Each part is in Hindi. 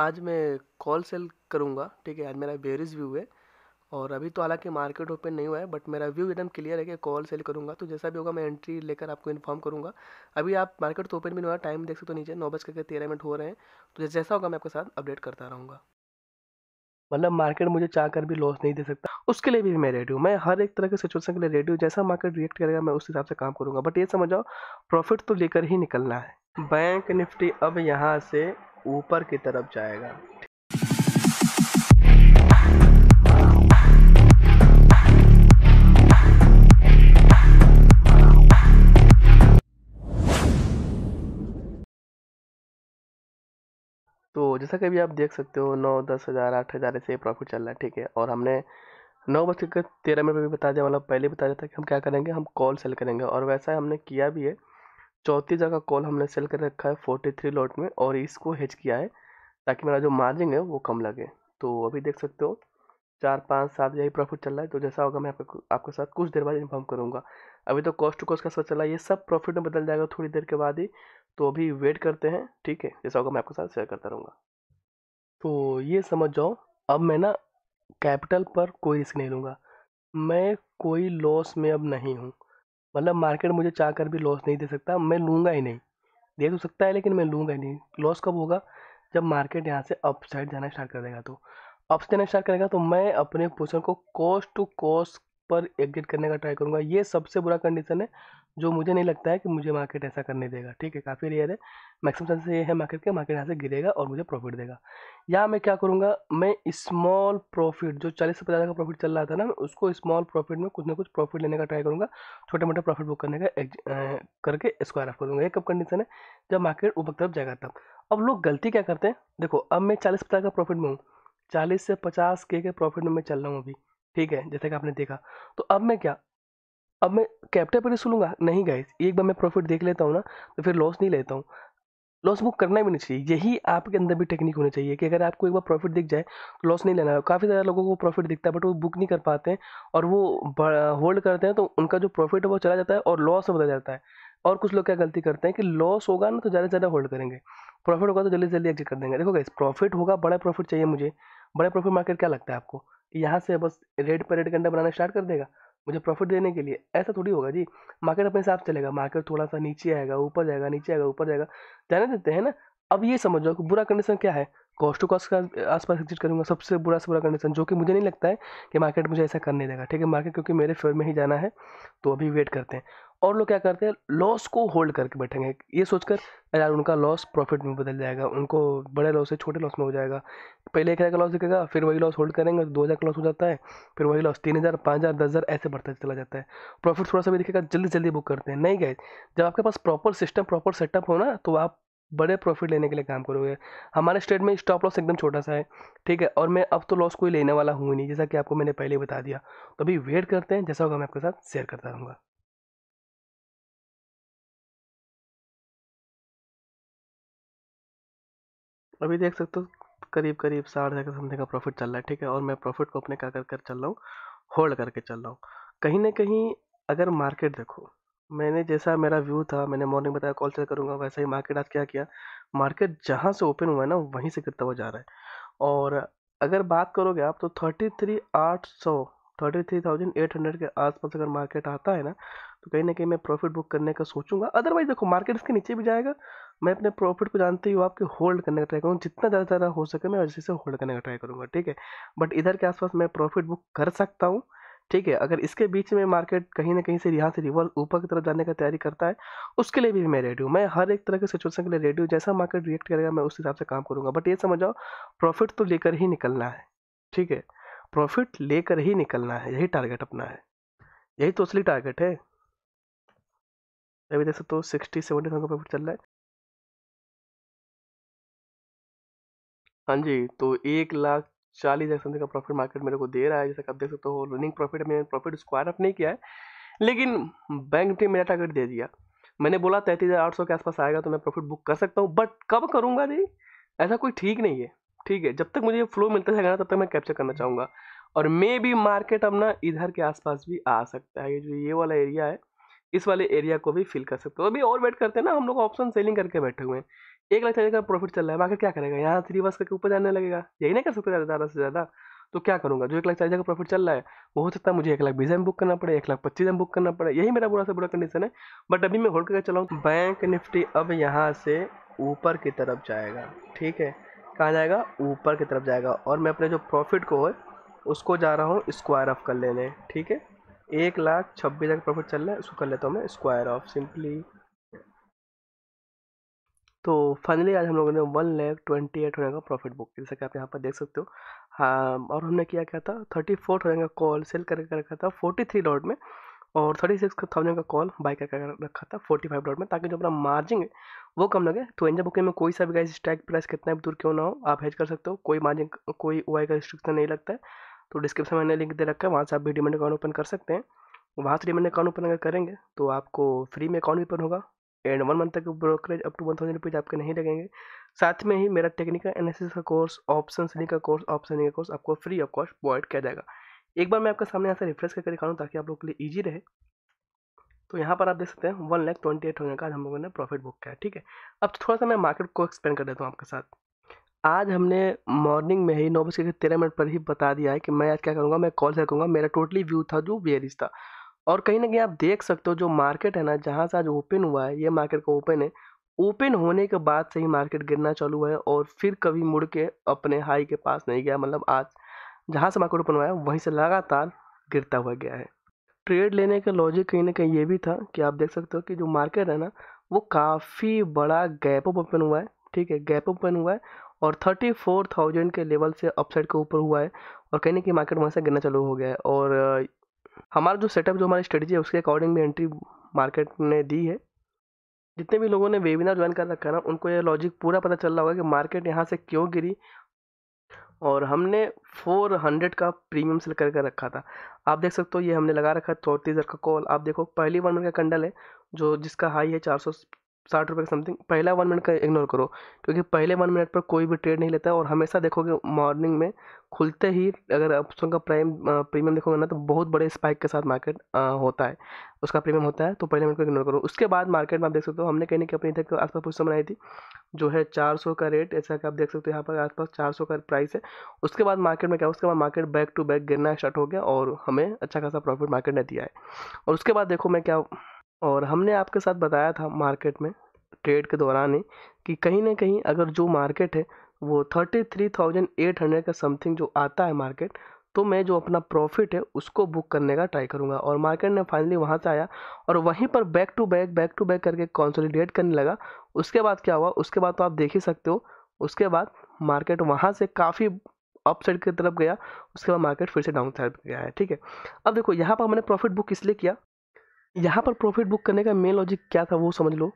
आज मैं कॉल सेल करूँगा ठीक है आज मेरा बेरिज व्यू है और अभी तो हालांकि मार्केट ओपन नहीं हुआ है बट मेरा व्यू एकदम क्लियर है कि कॉल सेल करूँगा तो जैसा भी होगा मैं एंट्री लेकर आपको इन्फॉर्म करूँगा अभी आप मार्केट तो ओपन भी नहीं हुआ टाइम देख सकते हो नीचे नौ बज करके तेरह मिनट हो रहे हैं तो जैसा होगा मैं आपके साथ अपडेट करता रहूँगा मतलब मार्केट मुझे चाह कर भी लॉस नहीं दे सकता उसके लिए भी मैं रेडी हूँ मैं हर एक तरह के सिचुएशन के लिए रेडी हूँ जैसा मार्केट रिएक्ट करेगा मैं उस हिसाब से काम करूँगा बट ये समझ जाओ प्रॉफिट तो लेकर ही निकलना है बैंक निफ्टी अब यहाँ से ऊपर की तरफ जाएगा तो जैसा कि अभी आप देख सकते हो नौ दस हज़ार आठ हज़ार ऐसे प्रॉफिट चल रहा है ठीक है और हमने नौ बज के तेरह मिनट में भी बता दिया मतलब पहले बता दिया था कि हम क्या करेंगे हम कॉल सेल करेंगे और वैसा हमने किया भी है चौथी जगह कॉल हमने सेल कर रखा है फोर्टी थ्री लॉट में और इसको हेज किया है ताकि मेरा जो मार्जिन है वो कम लगे तो अभी देख सकते हो चार पाँच सात यही प्रॉफिट चल रहा है तो जैसा होगा मैं आपके आपके साथ कुछ देर बाद इन्फॉर्म करूँगा अभी तो कॉस्ट टू कॉस्ट का सब चला है ये सब प्रॉफिट में बदल जाएगा थोड़ी देर के बाद ही तो अभी वेट करते हैं ठीक है जैसा होगा मैं आपके साथ शेयर करता रहूँगा तो ये समझ जाओ अब मैं ना कैपिटल पर कोई रिस्क नहीं लूँगा मैं कोई लॉस में अब नहीं हूँ मतलब मार्केट मुझे चाह कर भी लॉस नहीं दे सकता मैं लूँगा ही नहीं दे तो सकता है लेकिन मैं लूँगा ही नहीं लॉस कब होगा जब मार्केट यहाँ से अप साइड जाना स्टार्ट कर देगा तो अप से जाना स्टार्ट करेगा तो मैं अपने पोजिशन को कॉस्ट टू कॉस्ट पर एग्जिट करने का ट्राई करूँगा ये सबसे बुरा कंडीशन है जो मुझे नहीं लगता है कि मुझे मार्केट ऐसा करने देगा ठीक है काफ़ी रेयर है मैक्सिमम चांसेस ये है मार्केट के मार्केट यहाँ से गिरेगा और मुझे प्रॉफिट देगा या मैं क्या करूँगा मैं स्मॉल प्रॉफिट जो चालीस से पचास का प्रॉफिट चल रहा था ना उसको स्मॉल प्रॉफिट में कुछ ना कुछ प्रॉफिट लेने का ट्राई करूँगा छोटे मोटे प्रॉफिट बुक करने का करके स्क्वायर ऑफ कर दूँगा ये कब कंडीशन है जब मार्केट ऊपर तरफ जाएगा तब अब लोग गलती क्या करते हैं देखो अब मैं चालीस पचास का प्रॉफिट में हूँ चालीस से पचास के के प्रॉफिट में मैं चल रहा हूँ अभी ठीक है जैसे कि आपने देखा तो अब मैं क्या अब मैं कैपिटल पर ही सुनूंगा नहीं गाइस एक बार मैं प्रॉफिट देख लेता हूँ ना तो फिर लॉस नहीं लेता हूँ लॉस बुक करना भी नहीं चाहिए यही आपके अंदर भी टेक्निक होनी चाहिए कि अगर आपको एक बार प्रॉफिट दिख जाए तो लॉस नहीं लेना है काफ़ी सारे लोगों को प्रॉफिट दिखता है बट वो बुक नहीं कर पाते हैं और वो होल्ड करते हैं तो उनका जो प्रॉफिट है वो चला जाता है और लॉस बदल जाता है और कुछ लोग क्या गलती करते हैं कि लॉस होगा ना तो ज़्यादा से ज़्यादा होल्ड करेंगे प्रॉफिट होगा तो जल्दी से जल्दी एग्जिट कर देंगे देखो गाइस प्रॉफिट होगा बड़ा प्रॉफिट चाहिए मुझे बड़ा प्रॉफिट मार्केट क्या लगता है आपको यहाँ से बस रेड पर रेड के अंडर बनाना स्टार्ट कर देगा मुझे प्रॉफिट देने के लिए ऐसा थोड़ी होगा जी मार्केट अपने हिसाब से चलेगा मार्केट थोड़ा सा नीचे आएगा ऊपर जाएगा नीचे आएगा ऊपर जाएगा जाने देते हैं ना अब ये समझो कि बुरा कंडीशन क्या है कॉस्ट टू कॉस्ट का आसपास एग्जिट करूँगा सबसे बुरा से बुरा कंडीशन जो कि मुझे नहीं लगता है कि मार्केट मुझे ऐसा करने देगा ठीक है मार्केट क्योंकि मेरे फेवर में ही जाना है तो अभी वेट करते हैं और लोग क्या करते हैं लॉस को होल्ड करके बैठेंगे ये सोचकर यार उनका लॉस प्रॉफिट में बदल जाएगा उनको बड़े लॉस से छोटे लॉस में हो जाएगा पहले एक हज़ार का लॉस दिखेगा फिर वही लॉस होल्ड करेंगे तो दो हज़ार का लॉस हो जाता है फिर वही लॉस तीन हज़ार पाँच हज़ार दस हज़ार ऐसे बढ़ता चला जाता है प्रॉफिट थोड़ा सा भी दिखेगा जल्दी जल्दी बुक करते हैं नहीं गए जब आपके पास प्रॉपर सिस्टम प्रॉपर सेटअप हो ना तो आप बड़े प्रॉफिट लेने के लिए काम करोगे हमारे स्टेट में स्टॉप लॉस एकदम छोटा सा है ठीक है और मैं अब तो लॉस कोई लेने वाला हूँ ही नहीं जैसा कि आपको मैंने पहले बता दिया तो अभी वेट करते हैं जैसा होगा मैं आपके साथ शेयर करता रहूँगा अभी देख सकते हो करीब करीब साठ हज़ार का समथिंग का प्रॉफिट चल रहा है ठीक है और मैं प्रॉफिट को अपने क्या कर कर चल रहा हूँ होल्ड करके चल रहा हूँ कहीं ना कहीं अगर मार्केट देखो मैंने जैसा मेरा व्यू था मैंने मॉर्निंग बताया कॉल चेक करूँगा वैसा ही मार्केट आज क्या किया मार्केट जहाँ से ओपन हुआ है ना वहीं से गिरता हुआ जा रहा है और अगर बात करोगे आप तो थर्टी थ्री आठ सौ thirty three thousand eight hundred के आसपास अगर मार्केट आता है ना तो कहीं ना कहीं मैं प्रॉफिट बुक करने का सोचूंगा अदरवाइज देखो मार्केट इसके नीचे भी जाएगा मैं अपने प्रॉफिट को जानते हुए आपके होल्ड करने का ट्राई करूँगा जितना ज़्यादा ज़्यादा हो सके मैं वैसे से होल्ड करने का ट्राई करूँगा ठीक है बट इधर के आसपास मैं प्रॉफिट बुक कर सकता हूँ ठीक है अगर इसके बीच में मार्केट कहीं ना कहीं से यहाँ से रिवर्स ऊपर की तरफ जाने का तैयारी करता है उसके लिए भी मैं रेडी हूँ मैं हर एक तरह के सिचुएशन के लिए रेडी हूँ जैसा मार्केट रिएक्ट करेगा मैं उस हिसाब से काम करूँगा बट ये समझ आओ प्रॉफिट तो लेकर ही निकलना है ठीक है प्रॉफिट लेकर ही निकलना है यही टारगेट अपना है यही तो असली टारगेट है अभी देख सकते हो सिक्सटी सेवेंटी थाउजेंड प्रॉफिट चल रहा है हाँ जी तो एक लाख चालीस हजार समथिंग का प्रॉफिट मार्केट मेरे को दे रहा है जैसे आप देख सकते हो रनिंग प्रॉफिट मैंने प्रॉफिट स्क्वायर अप नहीं किया है लेकिन बैंक ने मेरा टारगेट दे दिया मैंने बोला तैंतीस हज़ार आठ सौ के आसपास आएगा तो मैं प्रॉफिट बुक कर सकता हूँ बट कब करूँगा जी ऐसा कोई ठीक नहीं है ठीक है जब तक मुझे फ्लो मिलता ना तब तक मैं कैप्चर करना चाहूँगा और मे भी मार्केट अपना इधर के आसपास भी आ सकता है ये जो ये वाला एरिया है इस वाले एरिया को भी फिल कर सकते हो तो अभी और वेट करते हैं ना हम लोग ऑप्शन सेलिंग करके बैठे हुए हैं एक लाख चालीस का प्रॉफिट चल रहा है बाकी क्या करेगा यहाँ थ्री बस करके ऊपर जाने लगेगा यही नहीं कर सकते ज़्यादा से ज़्यादा तो क्या करूँगा जो एक लाख चालीस का प्रॉफिट चल रहा है वो हो सकता है मुझे एक लाख बीस में बुक करना पड़े एक लाख पच्चीस में बुक करना पड़े यही मेरा बुरा से बुरा कंडीशन है बट अभी मैं होल्ड करके चलाऊँ बैंक निफ्टी अब यहाँ से ऊपर की तरफ जाएगा ठीक है कहाँ जाएगा ऊपर की तरफ जाएगा और मैं अपने जो प्रॉफिट को है उसको जा रहा हूँ स्क्वायर ऑफ कर लेने ठीक है एक लाख छब्बीस हजार प्रॉफिट चल रहा है उसको कर लेता हूँ मैं स्क्वायर ऑफ सिंपली तो फाइनली आज हम लोगों ने वन लैख ट्वेंटी एट का प्रॉफिट बुक जैसा कि आप यहाँ पर देख सकते हो हाँ और हमने क्या था थर्टी फोर थाउजेंड का कॉल सेल करके रखा था फोर्टी थ्री डॉट में और थर्टी सिक्स थाउजेंड का कॉल बाई करके रखा था फोर्टी फाइव डॉट में ताकि जो अपना मार्जिन है वो कम लगे तो एंजा बुकिंग में कोई सा भी गाइस स्ट्राइक प्राइस कितना भी दूर क्यों ना हो आप हेज कर सकते हो कोई मार्जिन कोई ओ का रिस्ट्रिक्शन नहीं लगता है तो डिस्क्रिप्शन में मैंने लिंक दे रखा है वहाँ से आप भी डिमेंट अकाउंट ओपन कर सकते हैं वहाँ से डिमेंट अकाउंट ओपन अगर करेंगे तो आपको फ्री में अकाउंट ओपन होगा एंड वन मंथ तक brokerage up to one thousand rupees आपके नहीं लगेंगे साथ में ही मेरा टेक्निकल एनालिसिस का कोर्स ऑप्शन सीलिंग का कोर्स ऑप्शन सीलिंग का कोर्स आपको फ्री ऑफ कॉस्ट प्रोवाइड किया जाएगा एक बार मैं आपके सामने यहाँ से रिफ्रेश करके दिखाऊँ ताकि आप लोगों के लिए ईजी रहे तो यहाँ पर आप देख सकते हैं one lakh twenty eight thousand का हम लोगों ने प्रॉफिट बुक किया ठीक है अब थोड़ा सा मैं मार्केट को एक्सप्लेन कर देता हूँ आपके साथ आज हमने मॉर्निंग में ही नौ बज के तेरह मिनट पर ही बता दिया है कि मैं आज क्या करूँगा मैं कॉल से करूँगा मेरा टोटली व्यू था जो बेरिज था और कहीं ना कहीं आप देख सकते हो जो मार्केट है ना जहाँ से आज ओपन हुआ है ये मार्केट का ओपन है ओपन होने के बाद से ही मार्केट गिरना चालू है और फिर कभी मुड़ के अपने हाई के पास नहीं गया मतलब आज जहाँ से मार्केट ओपन हुआ है वहीं से लगातार गिरता हुआ गया है ट्रेड लेने का लॉजिक कहीं ना कहीं ये भी था कि आप देख सकते हो कि जो मार्केट है ना वो काफ़ी बड़ा गैप ओपन हुआ है ठीक है गैप ओपन हुआ है और थर्टी फोर थाउजेंड के लेवल से अपसाइड के ऊपर हुआ है और कहीं ना कहीं मार्केट वहाँ से गिरना चालू हो गया है और हमारा जो सेटअप जो हमारी स्ट्रेटजी है उसके अकॉर्डिंग भी एंट्री मार्केट ने दी है जितने भी लोगों ने वेबिनार ज्वाइन कर रखा है ना उनको ये लॉजिक पूरा पता चल रहा होगा कि मार्केट यहाँ से क्यों गिरी और हमने 400 का प्रीमियम सेल करके रखा था आप देख सकते हो ये हमने लगा रखा है चौंतीस का कॉल आप देखो पहली वन का कंडल है जो जिसका हाई है चार साठ रुपये का समथिंग पहला वन मिनट का इग्नोर करो क्योंकि पहले वन मिनट पर कोई भी ट्रेड नहीं लेता और हमेशा देखोगे मॉर्निंग में खुलते ही अगर आप उसका प्राइम प्रीमियम देखोगे ना तो बहुत बड़े स्पाइक के साथ मार्केट होता है उसका प्रीमियम होता है तो पहले मिनट को इग्नोर करो उसके बाद मार्केट में आप देख सकते हो हमने कहीं ना कहीं अपनी इधर के आसपास पोजिशन बनाई थी जो है चार सौ का रेट ऐसा कि आप देख सकते हो यहाँ पर आसपास चार सौ का प्राइस है उसके बाद मार्केट में क्या उसके बाद मार्केट बैक टू बैक गिरना स्टार्ट हो गया और हमें अच्छा खासा प्रॉफिट मार्केट ने दिया है और उसके बाद देखो मैं क्या और हमने आपके साथ बताया था मार्केट में ट्रेड के दौरान ही कि कहीं ना कहीं अगर जो मार्केट है वो thirty three thousand eight hundred का समथिंग जो आता है मार्केट तो मैं जो अपना प्रॉफिट है उसको बुक करने का ट्राई करूँगा और मार्केट ने फाइनली वहाँ से आया और वहीं पर back to back back to back करके कंसोलिडेट करने लगा उसके बाद क्या हुआ उसके बाद तो आप देख ही सकते हो उसके बाद मार्केट वहाँ से काफ़ी अप साइड की तरफ गया उसके बाद मार्केट फिर से डाउन साइड गया है ठीक है अब देखो यहाँ पर हमने प्रॉफिट बुक इसलिए किया यहाँ पर प्रॉफिट बुक करने का मेन लॉजिक क्या था वो समझ लो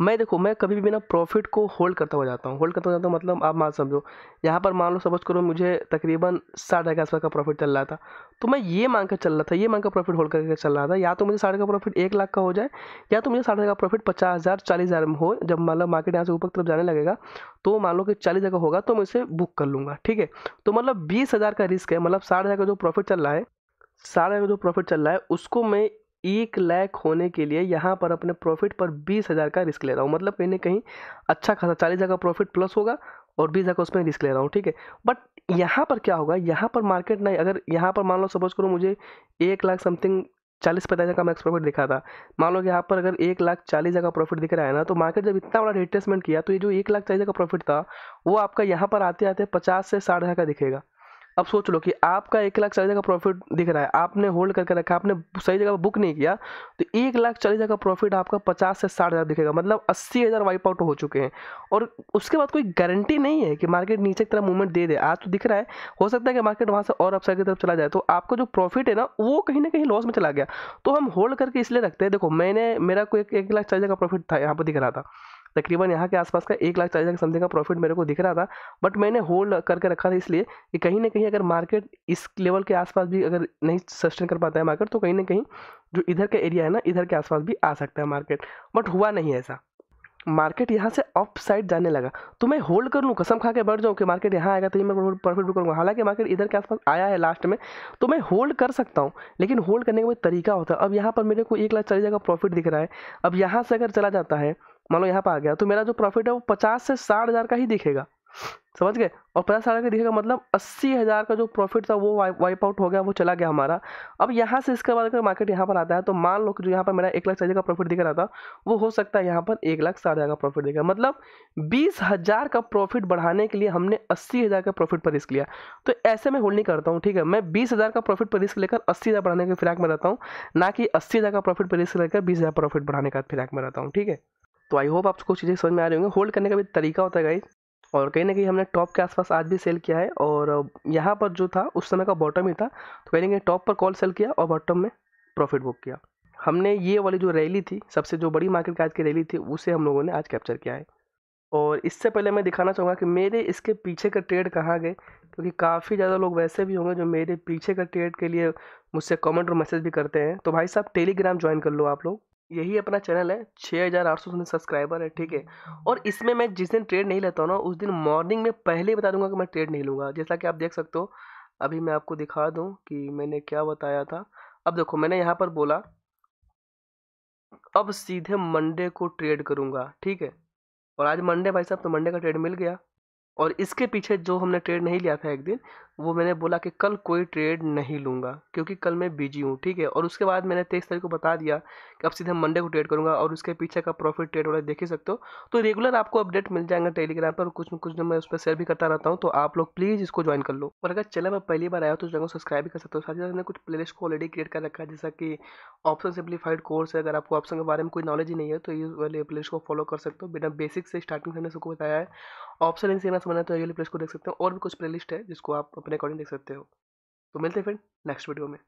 मैं देखो मैं कभी भी ना प्रॉफिट को होल्ड करता हुआ जाता हूँ होल्ड करता हुआ जाता हूँ मतलब आप मान समझो यहाँ पर मान लो समझ करो मुझे तकरीबन साठ हज़ार के का प्रॉफिट चल रहा था तो मैं ये मांग कर चल रहा था ये मांग कर प्रॉफिट होल्ड करके चल रहा था या तो मुझे साठ का प्रॉफिट एक लाख का हो जाए या तो मुझे साठ का प्रॉफिट पचास हज़ार चालीस हज़ार में हो जब मतलब मार्केट यहाँ से ऊपर तरफ जाने लगेगा तो मान लो कि चालीस हज़ार का होगा तो मैं इसे बुक कर लूँगा ठीक है तो मतलब बीस हज़ार का रिस्क है मतलब साठ हज़ार का जो प्रॉफिट चल रहा है साढ़े का जो प्रॉफिट चल रहा है उसको मैं एक लैख होने के लिए यहाँ पर अपने प्रॉफिट पर बीस हज़ार का रिस्क ले रहा हूँ मतलब कहीं ना कहीं अच्छा खासा चालीस हज़ार का प्रॉफिट प्लस होगा और बीस हज़ार का उसमें रिस्क ले रहा हूँ ठीक है बट यहाँ पर क्या होगा यहाँ पर मार्केट नहीं अगर यहाँ पर मान लो सपोज करो मुझे एक लाख समथिंग चालीस पैंतालीस हज़ार का मैक्स प्रॉफिट दिखा था मान लो कि यहाँ पर अगर एक लाख चालीस हज़ार का प्रॉफिट दिख रहा है ना तो मार्केट जब इतना बड़ा रिट्रेसमेंट किया तो ये जो एक लाख चालीस हज़ार का प्रॉफिट था वो आपका यहाँ पर आते आते पचास से साठ हज़ार का दिखेगा अब सोच लो कि आपका एक लाख चालीस हज़ार का प्रॉफिट दिख रहा है आपने होल्ड करके रखा आपने सही जगह बुक नहीं किया तो एक लाख चालीस हज़ार का प्रॉफिट आपका पचास से साठ हज़ार दिखेगा मतलब अस्सी हज़ार वाइप आउट हो चुके हैं और उसके बाद कोई गारंटी नहीं है कि मार्केट नीचे की तरफ मूवमेंट दे दे आज तो दिख रहा है हो सकता है कि मार्केट वहाँ से और अपसाइड की तरफ चला जाए तो आपका जो प्रॉफिट है ना वो कहीं ना कहीं लॉस में चला गया तो हम होल्ड करके इसलिए रखते हैं देखो मैंने मेरा कोई एक लाख चालीस हज़ार का प्रॉफिट था यहाँ पर दिख रहा था तकरीबन यहाँ के आसपास का एक लाख चालीस हज़ार समथिंग का प्रॉफिट मेरे को दिख रहा था बट मैंने होल्ड करके रखा था इसलिए कि कहीं ना कहीं अगर मार्केट इस लेवल के आसपास भी अगर नहीं सस्टेन कर पाता है मार्केट तो कहीं ना कहीं जो इधर का एरिया है ना इधर के आसपास भी आ सकता है मार्केट बट हुआ नहीं ऐसा मार्केट यहाँ से अप साइड जाने लगा तो मैं होल्ड कर लूँ कसम खा के बैठ जाऊँ कि मार्केट यहाँ आएगा तो ये मैं प्रॉफिट भी करूँगा हालांकि मार्केट इधर के आसपास आया है लास्ट में तो मैं होल्ड कर सकता हूँ लेकिन होल्ड करने का कोई तरीका होता है अब यहाँ पर मेरे को एक लाख चालीस हज़ार का प्रॉफिट दिख रहा है अब यहाँ से अगर चला जाता है मान लो यहाँ पर आ गया तो मेरा जो प्रॉफिट है वो पचास से साठ हज़ार का ही दिखेगा समझ गए और पचास हज़ार का दिखेगा मतलब अस्सी हज़ार का जो प्रॉफिट था वो वाइप आउट हो गया वो चला गया हमारा अब यहाँ से इसके बाद अगर मार्केट यहाँ पर आता है तो मान लो कि जो यहाँ पर मेरा एक लाख साठ का प्रॉफिट दिख रहा था वो हो सकता है यहाँ पर एक लाख साठ हज़ार का प्रॉफिट दिखा मतलब बीस हज़ार का प्रॉफिट बढ़ाने के लिए हमने अस्सी हज़ार का प्रॉफिट पर रिस्क लिया तो ऐसे में होल्ड नहीं करता हूँ ठीक है मैं बीस हज़ार का प्रॉफिट पर रिस्क लेकर अस्सी हज़ार बढ़ाने के फिराक में रहता हूँ ना कि अस्सी हज़ार का प्रॉफिट पर रिस्क लेकर बीस हज़ार प्रॉफिट बढ़ाने का फिराक में रहता हूँ ठीक है तो आई होप आपको चीज़ें समझ में आ रही होंगी होल्ड करने का भी तरीका होता है गाइज और कहीं ना कहीं हमने टॉप के आसपास आज भी सेल किया है और यहाँ पर जो था उस समय का बॉटम ही था तो कहीं ना कहीं टॉप पर कॉल सेल किया और बॉटम में प्रॉफिट बुक किया हमने ये वाली जो रैली थी सबसे जो बड़ी मार्केट की आज की रैली थी उसे हम लोगों ने आज कैप्चर किया है और इससे पहले मैं दिखाना चाहूँगा कि मेरे इसके पीछे का ट्रेड कहाँ गए क्योंकि काफ़ी ज़्यादा लोग वैसे भी होंगे जो मेरे पीछे का ट्रेड के लिए मुझसे कमेंट और मैसेज भी करते हैं तो भाई साहब टेलीग्राम ज्वाइन कर लो आप लोग यही अपना चैनल है छः हज़ार आठ सौ सब्सक्राइबर है ठीक है और इसमें मैं जिस दिन ट्रेड नहीं लेता हूँ ना उस दिन मॉर्निंग में पहले ही बता दूंगा कि मैं ट्रेड नहीं लूँगा जैसा कि आप देख सकते हो अभी मैं आपको दिखा दूँ कि मैंने क्या बताया था अब देखो मैंने यहाँ पर बोला अब सीधे मंडे को ट्रेड करूँगा ठीक है और आज मंडे भाई साहब तो मंडे का ट्रेड मिल गया और इसके पीछे जो हमने ट्रेड नहीं लिया था एक दिन वो मैंने बोला कि कल कोई ट्रेड नहीं लूँगा क्योंकि कल मैं बिजी हूँ ठीक है और उसके बाद मैंने तेईस तारीख को बता दिया कि अब सीधे मंडे को ट्रेड करूँगा और उसके पीछे का प्रॉफिट ट्रेड वाला देख ही सकते हो तो रेगुलर आपको अपडेट मिल जाएगा टेलीग्राम पर कुछ कुछ कुछ मैं उस पर शेयर भी करता रहता हूँ तो आप लोग प्लीज़ इसको ज्वाइन कर लो और अगर चैनल मैं पहली बार आया तो उसको सब्सक्राइब भी कर सकते हो साथ ही साथ कुछ प्ले को ऑलरेडी क्रिएट कर रखा है जैसा कि ऑप्शन सिंप्लीफाइड कोर्स है अगर आपको ऑप्शन के बारे में कोई नॉलेज ही नहीं है तो ये वाले प्ले को फॉलो कर सकते हो बिना बेसिक से स्टार्टिंग से मैंने सबको बताया है ऑप्शन इन सीना समझना तो ये वाले को देख सकते हो और भी कुछ प्ले है जिसको आप अपने अपने अकॉर्डिंग देख सकते हो तो मिलते हैं फिर नेक्स्ट वीडियो में